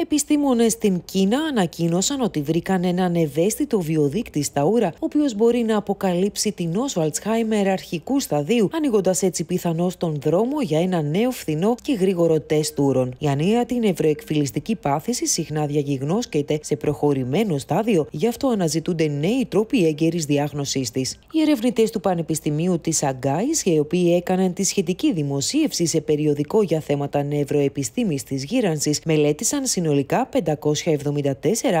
Επιστήμονες στην Κίνα ανακοίνωσαν ότι βρήκαν έναν ευαίσθητο βιοδείκτη στα ούρα, ο οποίος μπορεί να αποκαλύψει την νόσο Αλτσχάιμερ αρχικού σταδίου, ανοίγοντας έτσι πιθανώς τον δρόμο για ένα νέο φθηνό και γρήγορο τεστ ούρων. Η την νευροεκφυλιστική πάθηση συχνά διαγιγνώσκεται σε προχωρημένο στάδιο, γι' αυτό αναζητούνται νέοι τρόποι έγκαιρης διάγνωσής της. Οι ερευνητές του Πανεπιστημίου της Αγκάης, οι οποίοι έκαναν τη σχετική δημοσίευση σε περιοδικό για θέματα νευροεπιστήμης της γύρανσης, μελέτησαν συνολικά συνολικά 574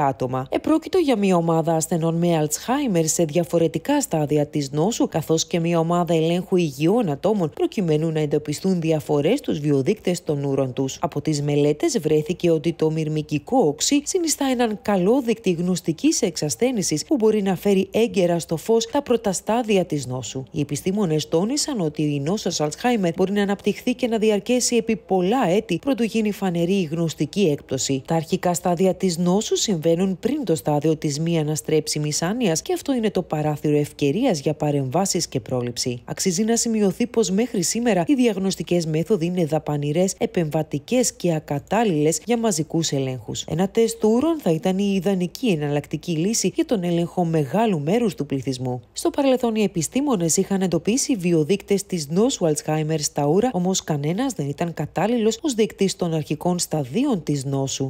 άτομα. Επρόκειτο για μια ομάδα ασθενών με Αλτσχάιμερ σε διαφορετικά στάδια της νόσου, καθώς και μια ομάδα ελέγχου υγιών ατόμων, προκειμένου να εντοπιστούν διαφορές στους βιοδείκτες των ούρων τους. Από τις μελέτες βρέθηκε ότι το μυρμικικό οξύ συνιστά έναν καλό δείκτη γνωστικής εξασθένηση που μπορεί να φέρει έγκαιρα στο φως τα πρώτα στάδια της νόσου. Οι επιστήμονες τόνισαν ότι η νόσο Αλτσχάιμερ μπορεί να αναπτυχθεί και να διαρκέσει επί πολλά έτη προτού γίνει φανερή η γνωστική έκπτωση. Τα αρχικά στάδια της νόσου συμβαίνουν πριν το στάδιο της μη αναστρέψιμης άνοιας και αυτό είναι το παράθυρο ευκαιρίας για παρεμβάσεις και πρόληψη. Αξίζει να σημειωθεί πως μέχρι σήμερα οι διαγνωστικές μέθοδοι είναι δαπανηρές, επεμβατικές και ακατάλληλες για μαζικούς ελέγχους. Ένα τεστ του ούρων θα ήταν η ιδανική εναλλακτική λύση για τον έλεγχο μεγάλου μέρους του πληθυσμού. Στο παρελθόν, οι επιστήμονες είχαν εντοπίσει βιοδείκτες της νόσου Αλτσχάιμερ στα ούρα, όμως κανένας δεν ήταν κατάλληλος ως δείκτης των αρχικών σταδίων της νόσου.